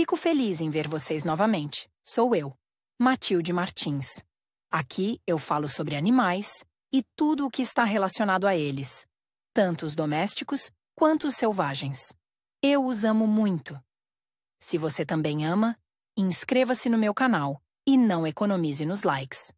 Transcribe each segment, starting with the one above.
Fico feliz em ver vocês novamente. Sou eu, Matilde Martins. Aqui eu falo sobre animais e tudo o que está relacionado a eles, tanto os domésticos quanto os selvagens. Eu os amo muito. Se você também ama, inscreva-se no meu canal e não economize nos likes.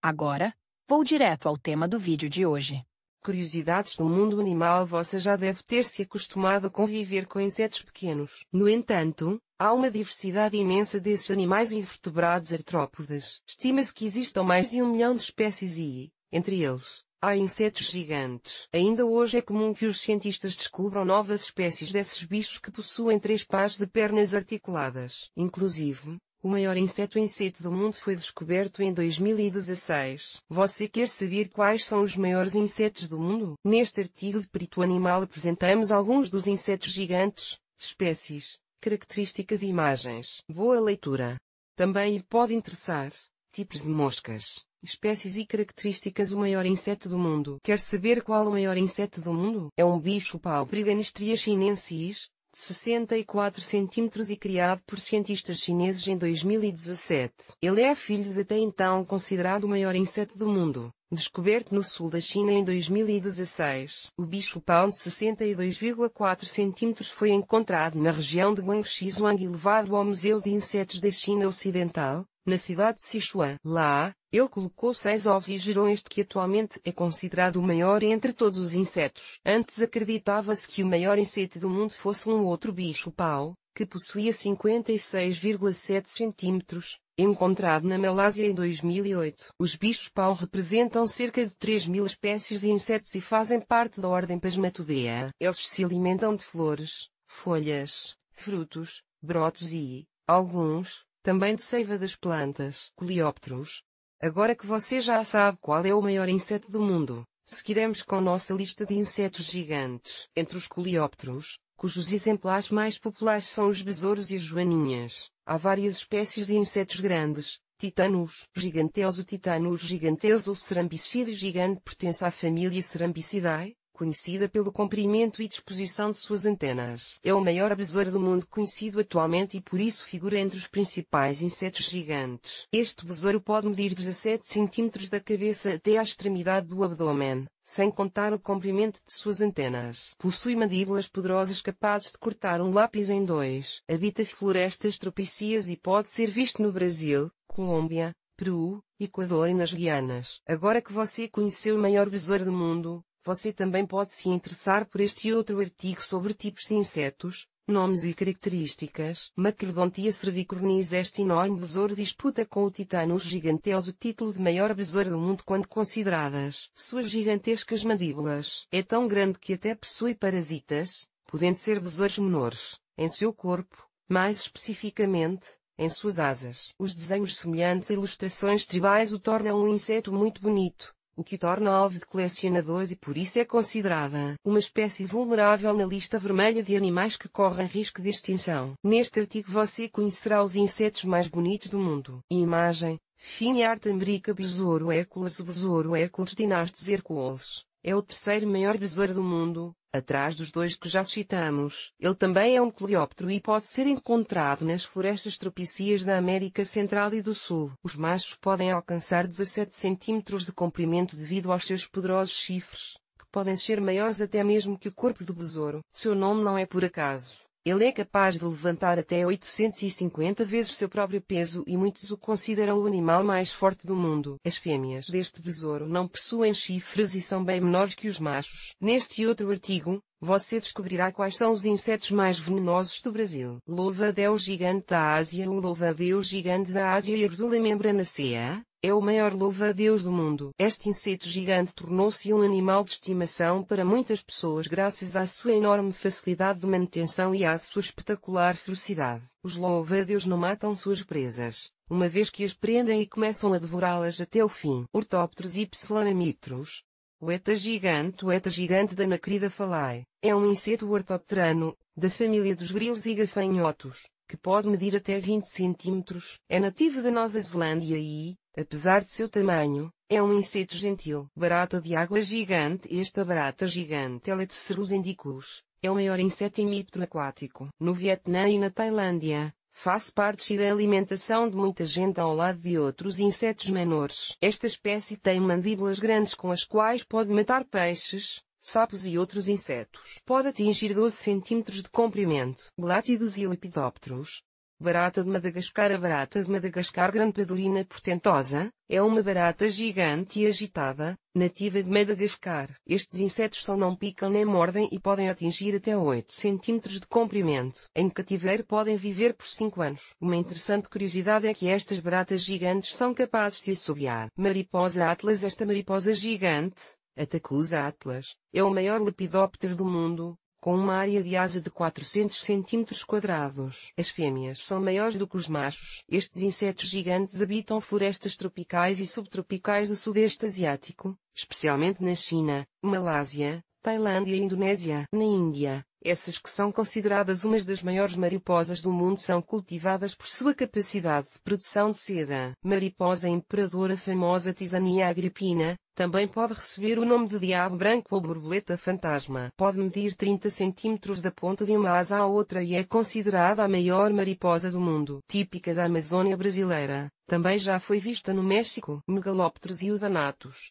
Agora, vou direto ao tema do vídeo de hoje. Curiosidades do mundo animal Você já deve ter se acostumado a conviver com insetos pequenos. No entanto, Há uma diversidade imensa desses animais invertebrados artrópodes. Estima-se que existam mais de um milhão de espécies e, entre eles, há insetos gigantes. Ainda hoje é comum que os cientistas descubram novas espécies desses bichos que possuem três pares de pernas articuladas. Inclusive, o maior inseto inseto do mundo foi descoberto em 2016. Você quer saber quais são os maiores insetos do mundo? Neste artigo de Perito Animal apresentamos alguns dos insetos gigantes, espécies, características e imagens. Boa leitura. Também lhe pode interessar tipos de moscas, espécies e características. O maior inseto do mundo. Quer saber qual o maior inseto do mundo? É um bicho pau Priganistria chinensis, 64 centímetros e criado por cientistas chineses em 2017. Ele é filho de até então considerado o maior inseto do mundo, descoberto no sul da China em 2016. O bicho pão de 62,4 centímetros foi encontrado na região de Guangxi Zhuang e levado ao Museu de Insetos da China Ocidental, na cidade de Sichuan, lá, ele colocou seis ovos e gerou este que atualmente é considerado o maior entre todos os insetos. Antes acreditava-se que o maior inseto do mundo fosse um outro bicho-pau, que possuía 56,7 centímetros, encontrado na Malásia em 2008. Os bichos-pau representam cerca de 3 mil espécies de insetos e fazem parte da ordem Pasmatodea. Eles se alimentam de flores, folhas, frutos, brotos e, alguns, também de seiva das plantas, coleópteros. Agora que você já sabe qual é o maior inseto do mundo, seguiremos com nossa lista de insetos gigantes, entre os coleópteros, cujos exemplares mais populares são os besouros e as joaninhas. Há várias espécies de insetos grandes, Titanus giganteus. O Titanus giganteus ou cerambicídio gigante pertence à família Cerambicidae, conhecida pelo comprimento e disposição de suas antenas. É o maior besouro do mundo conhecido atualmente e por isso figura entre os principais insetos gigantes. Este besouro pode medir 17 cm da cabeça até à extremidade do abdômen, sem contar o comprimento de suas antenas. Possui mandíbulas poderosas capazes de cortar um lápis em dois. Habita florestas tropicias e pode ser visto no Brasil, Colômbia, Peru, Equador e nas Guianas. Agora que você conheceu o maior besouro do mundo, você também pode se interessar por este outro artigo sobre tipos de insetos, nomes e características. Macrodontia cervicornis este enorme besouro disputa com o Titanus giganteus o título de maior besouro do mundo quando consideradas suas gigantescas mandíbulas. É tão grande que até possui parasitas, podendo ser besouros menores, em seu corpo, mais especificamente, em suas asas. Os desenhos semelhantes a ilustrações tribais o tornam um inseto muito bonito, o que torna alvo de colecionadores e por isso é considerada uma espécie vulnerável na lista vermelha de animais que correm risco de extinção. Neste artigo você conhecerá os insetos mais bonitos do mundo. Imagem, Fine Art America Besouro Hércules O besouro Hércules Dinastes Hércules. é o terceiro maior besouro do mundo, Atrás dos dois que já citamos, ele também é um coleóptero e pode ser encontrado nas florestas tropicias da América Central e do Sul. Os machos podem alcançar 17 cm de comprimento devido aos seus poderosos chifres, que podem ser maiores até mesmo que o corpo do besouro. Seu nome não é por acaso. Ele é capaz de levantar até 850 vezes seu próprio peso e muitos o consideram o animal mais forte do mundo. As fêmeas deste besouro não possuem chifres e são bem menores que os machos. Neste outro artigo, você descobrirá quais são os insetos mais venenosos do Brasil. Louva-deus gigante da Ásia O louva-deus gigante da Ásia herdula membrana CA, é o maior louva-a-Deus do mundo. Este inseto gigante tornou-se um animal de estimação para muitas pessoas graças à sua enorme facilidade de manutenção e à sua espetacular ferocidade. Os louva-a-Deus não matam suas presas, uma vez que as prendem e começam a devorá-las até o fim. Ortópteros e psilamitros. O eta gigante, o eta gigante da Nacrida falae, é um inseto ortopterano, da família dos grilos e gafanhotos, que pode medir até 20 cm. É nativo da Nova Zelândia e, Apesar de seu tamanho, é um inseto gentil. Barata de água gigante Esta barata gigante Eletocerus é indicus é o maior inseto hemíptero aquático. No Vietnã e na Tailândia, faz parte da alimentação de muita gente ao lado de outros insetos menores. Esta espécie tem mandíbulas grandes com as quais pode matar peixes, sapos e outros insetos. Pode atingir 12 cm de comprimento. Blátidos e lepidópteros, Barata de Madagascar A barata de Madagascar Grande Padulina portentosa, é uma barata gigante e agitada, nativa de Madagascar. Estes insetos só não picam nem mordem e podem atingir até 8 cm de comprimento. Em cativeiro podem viver por 5 anos. Uma interessante curiosidade é que estas baratas gigantes são capazes de assobiar. Mariposa Atlas Esta mariposa gigante, Atacusa Atlas, é o maior lepidóptero do mundo, com uma área de asa de 400 cm quadrados. As fêmeas são maiores do que os machos. Estes insetos gigantes habitam florestas tropicais e subtropicais do Sudeste Asiático, especialmente na China, Malásia, Tailândia e Indonésia. Na Índia, essas que são consideradas umas das maiores mariposas do mundo são cultivadas por sua capacidade de produção de seda. Mariposa imperadora famosa Tisania agripina, também pode receber o nome de diabo branco ou borboleta fantasma. Pode medir 30 cm da ponta de uma asa à outra e é considerada a maior mariposa do mundo. Típica da Amazônia brasileira, também já foi vista no México. Megalópteros e Udanatos.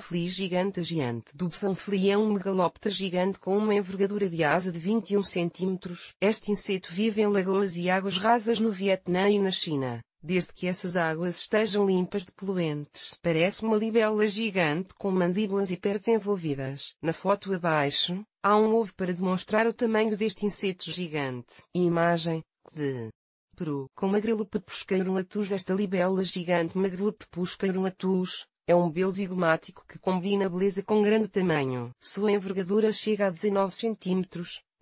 Fli gigante gigante Fli é um megalóptero gigante com uma envergadura de asa de 21 cm. Este inseto vive em lagoas e águas rasas no Vietnã e na China, desde que essas águas estejam limpas de poluentes. Parece uma libélula gigante com mandíbulas hiperdesenvolvidas. Na foto abaixo, há um ovo para demonstrar o tamanho deste inseto gigante. Imagem, de Peru, com Magrilope puscairulatus esta libélula gigante Magrilope puscairulatus, é um zigomático que combina beleza com grande tamanho. Sua envergadura chega a 19 cm,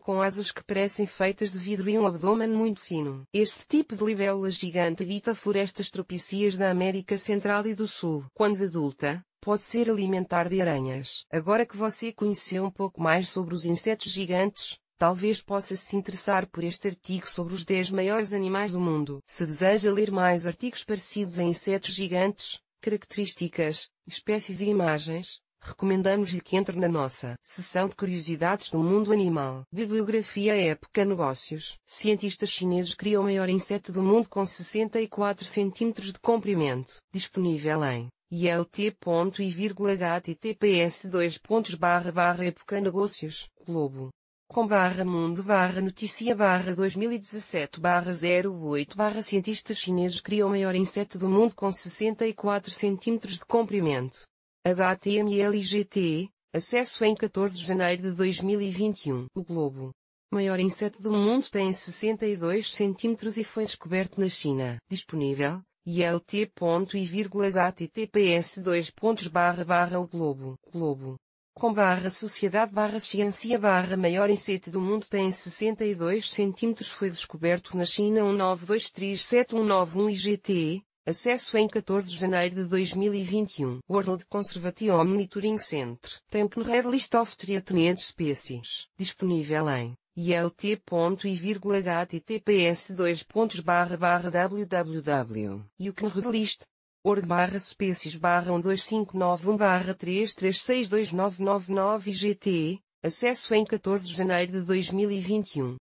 com asas que parecem feitas de vidro e um abdômen muito fino. Este tipo de libélula gigante habita florestas tropicias da América Central e do Sul. Quando adulta, pode ser alimentar de aranhas. Agora que você conheceu um pouco mais sobre os insetos gigantes, talvez possa se interessar por este artigo sobre os 10 maiores animais do mundo. Se deseja ler mais artigos parecidos a insetos gigantes, características, espécies e imagens, recomendamos-lhe que entre na nossa seção de curiosidades do mundo animal. Bibliografia é Época Negócios. Cientistas chineses criam o maior inseto do mundo com 64 cm de comprimento. Disponível em ilt.i.https dois barra barra época negócios globo com barra mundo barra notícia barra 2017 barra 08 barra cientistas chineses criam o maior inseto do mundo com 64 cm de comprimento. IGT, acesso em 14 de janeiro de 2021. O globo. Maior inseto do mundo tem 62 cm e foi descoberto na China. Disponível, ilt.i.https 2 barra barra o globo. Globo com barra sociedade barra ciência barra maior incete do mundo tem 62 centímetros foi descoberto na China 19237191 IGT, acesso em 14 de janeiro de 2021. World Conservative Monitoring Center. Tem o Red List of Threatened Species. Disponível em E. Gattps2. Barra Barra ilt.i.https List? org barra species barra 12591 barra 33629999 GT, acesso em 14 de janeiro de 2021.